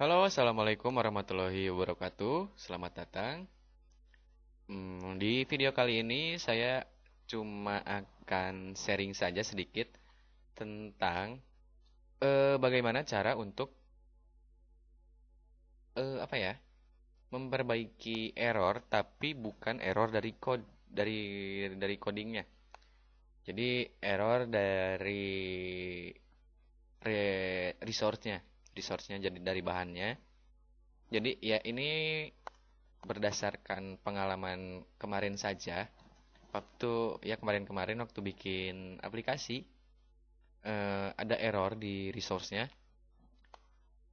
Halo, assalamualaikum warahmatullahi wabarakatuh. Selamat datang. Hmm, di video kali ini saya cuma akan sharing saja sedikit tentang eh, bagaimana cara untuk eh, apa ya memperbaiki error tapi bukan error dari code dari dari codingnya. Jadi error dari re resource-nya source nya jadi dari bahannya. Jadi ya ini berdasarkan pengalaman kemarin saja. Waktu ya kemarin-kemarin waktu bikin aplikasi eh, ada error di resource-nya.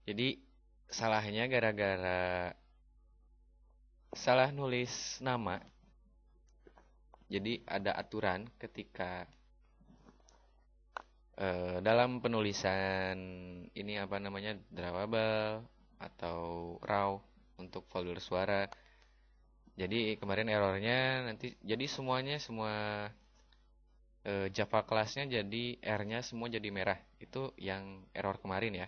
Jadi salahnya gara-gara salah nulis nama. Jadi ada aturan ketika Eh, dalam penulisan ini apa namanya drawable atau raw untuk folder suara. Jadi kemarin errornya nanti jadi semuanya semua e, Java kelasnya jadi R-nya semua jadi merah. Itu yang error kemarin ya.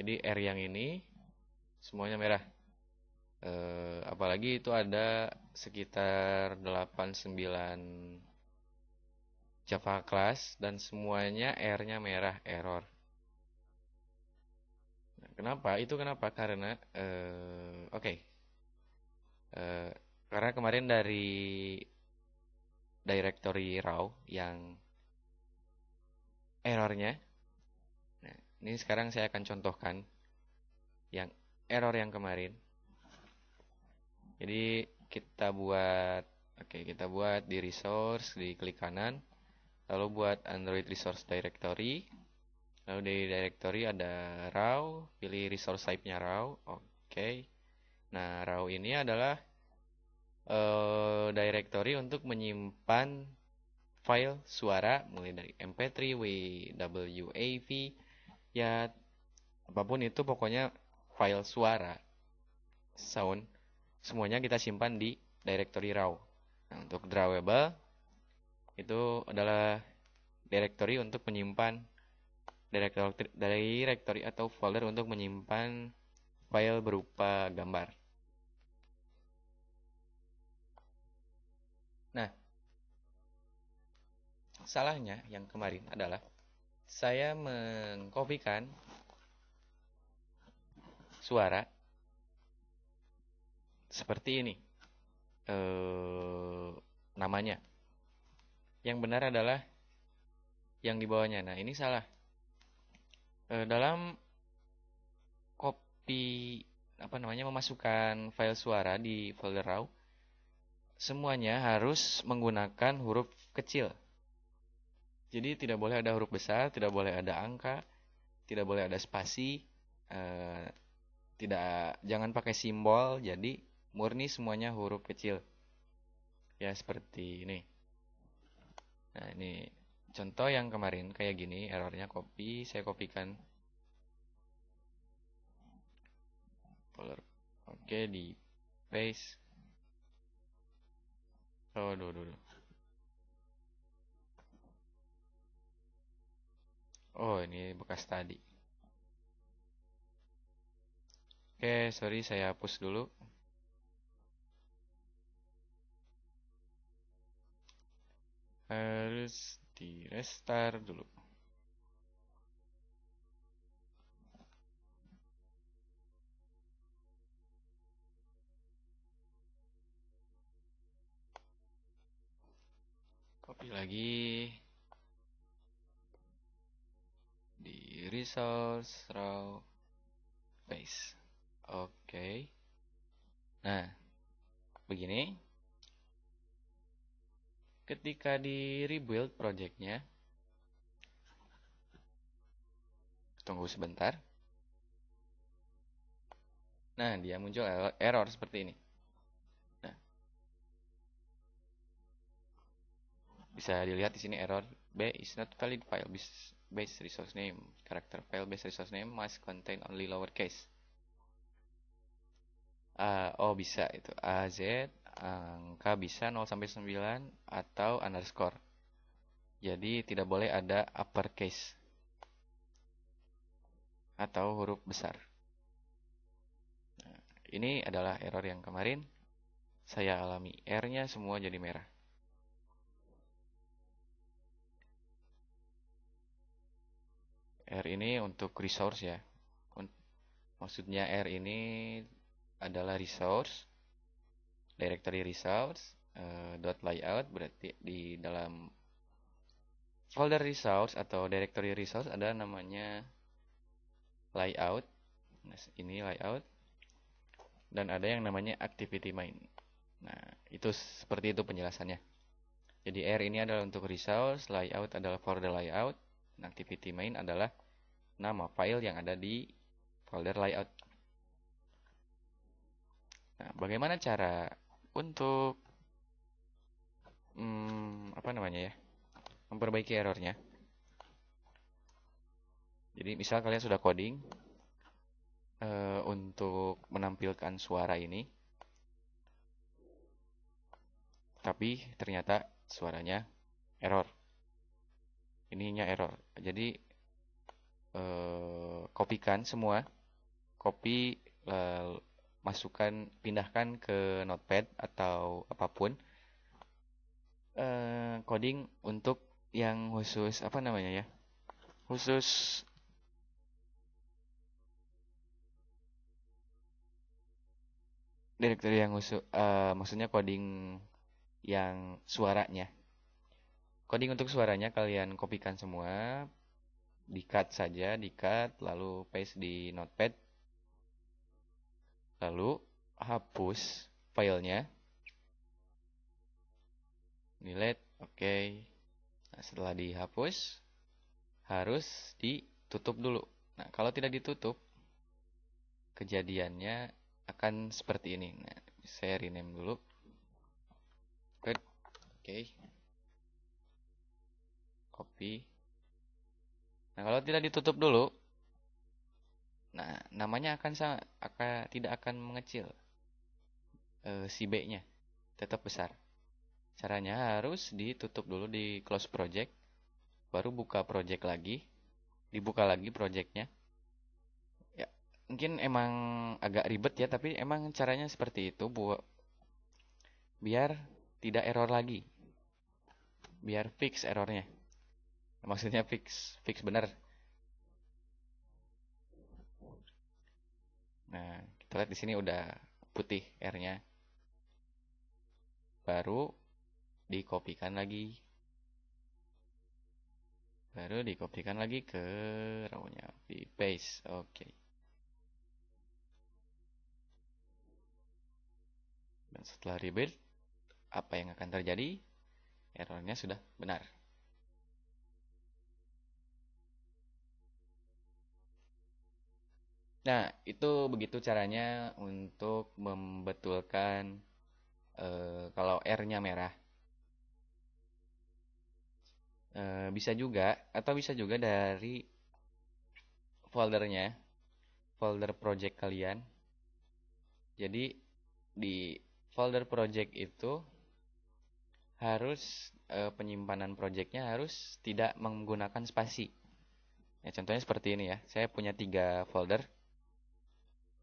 Jadi R yang ini semuanya merah. e, apalagi itu ada sekitar 8 9 Java class dan semuanya R-nya merah error. Nah, kenapa? Itu kenapa? Karena uh, oke. Okay. Uh, eh, karena kemarin dari directory raw yang errornya. Nah, ini sekarang saya akan contohkan yang error yang kemarin. Jadi kita buat oke, okay, kita buat di resource, di klik kanan lalu buat Android Resource Directory lalu di directory ada raw pilih resource type-nya raw oke okay. nah raw ini adalah uh, directory untuk menyimpan file suara mulai dari mp3 wav ya apapun itu pokoknya file suara sound semuanya kita simpan di directory raw nah, untuk drawable itu adalah directory untuk menyimpan directory, directory atau folder untuk menyimpan file berupa gambar. Nah, salahnya yang kemarin adalah saya mengkopikan suara seperti ini eh, namanya yang benar adalah yang di bawahnya. Nah, ini salah. E, dalam copy apa namanya memasukkan file suara di folder RAW semuanya harus menggunakan huruf kecil. Jadi tidak boleh ada huruf besar, tidak boleh ada angka, tidak boleh ada spasi, e, tidak jangan pakai simbol, jadi murni semuanya huruf kecil. Ya seperti ini. Nah, ini contoh yang kemarin kayak gini, errornya copy, saya kopikan Polar. Oke, di paste. Oh, dulu dulu. Oh, ini bekas tadi. Oke, sorry saya hapus dulu. harus di restart dulu copy lagi di resource raw base oke okay. nah begini ketika di rebuild projectnya tunggu sebentar nah dia muncul error seperti ini nah bisa dilihat di sini error B is not valid file base resource name character file base resource name must contain only lowercase uh, oh bisa itu AZ angka bisa 0 sampai 9 atau underscore. Jadi tidak boleh ada uppercase atau huruf besar. Nah, ini adalah error yang kemarin saya alami. R-nya semua jadi merah. R ini untuk resource ya. Maksudnya R ini adalah resource directory results uh, layout berarti di dalam folder results atau directory results ada namanya layout nah, ini layout dan ada yang namanya activity main nah itu seperti itu penjelasannya jadi R ini adalah untuk results layout adalah folder layout activity main adalah nama file yang ada di folder layout Nah, bagaimana cara untuk hmm, apa namanya ya? Memperbaiki errornya. Jadi misal kalian sudah coding e, untuk menampilkan suara ini, tapi ternyata suaranya error. Ininya error. Jadi e, eh, kopikan semua, copy lalu eh, masukkan pindahkan ke notepad atau apapun eh, coding untuk yang khusus apa namanya ya khusus direktori yang khusus uh, eh, maksudnya coding yang suaranya coding untuk suaranya kalian kopikan semua di cut saja di cut lalu paste di notepad lalu hapus filenya delete oke okay. nah, setelah dihapus harus ditutup dulu nah kalau tidak ditutup kejadiannya akan seperti ini nah saya rename dulu oke okay. copy nah kalau tidak ditutup dulu Nah, namanya akan sama, akan tidak akan mengecil. E, si B-nya tetap besar. Caranya harus ditutup dulu di close project, baru buka project lagi, dibuka lagi projectnya. Ya, mungkin emang agak ribet ya, tapi emang caranya seperti itu buat biar tidak error lagi. Biar fix errornya. Maksudnya fix, fix benar Nah, kita lihat di sini udah putih R-nya. Baru dikopikan lagi. Baru dikopikan lagi ke row-nya. Di paste. Oke. Okay. Dan setelah rebuild, apa yang akan terjadi? Errornya sudah benar. Nah, itu begitu caranya untuk membetulkan e, kalau R-nya merah. E, bisa juga, atau bisa juga dari foldernya, folder project kalian. Jadi, di folder project itu harus e, penyimpanan projectnya harus tidak menggunakan spasi. Ya, contohnya seperti ini ya. Saya punya tiga folder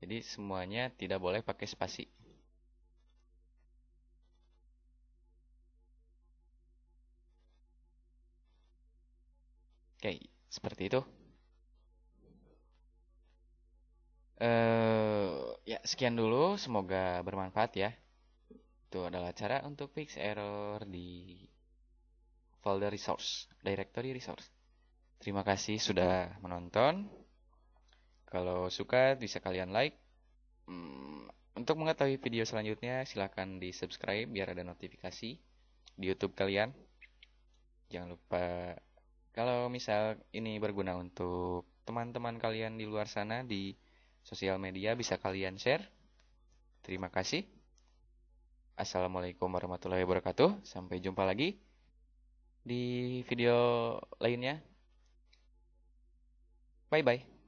jadi semuanya tidak boleh pakai spasi. Oke, seperti itu. Eh, ya, sekian dulu. Semoga bermanfaat ya. Itu adalah cara untuk fix error di folder resource, directory resource. Terima kasih sudah menonton. Kalau suka bisa kalian like. Hmm, untuk mengetahui video selanjutnya silahkan di subscribe biar ada notifikasi di YouTube kalian. Jangan lupa kalau misal ini berguna untuk teman-teman kalian di luar sana di sosial media bisa kalian share. Terima kasih. Assalamualaikum warahmatullahi wabarakatuh. Sampai jumpa lagi di video lainnya. Bye bye.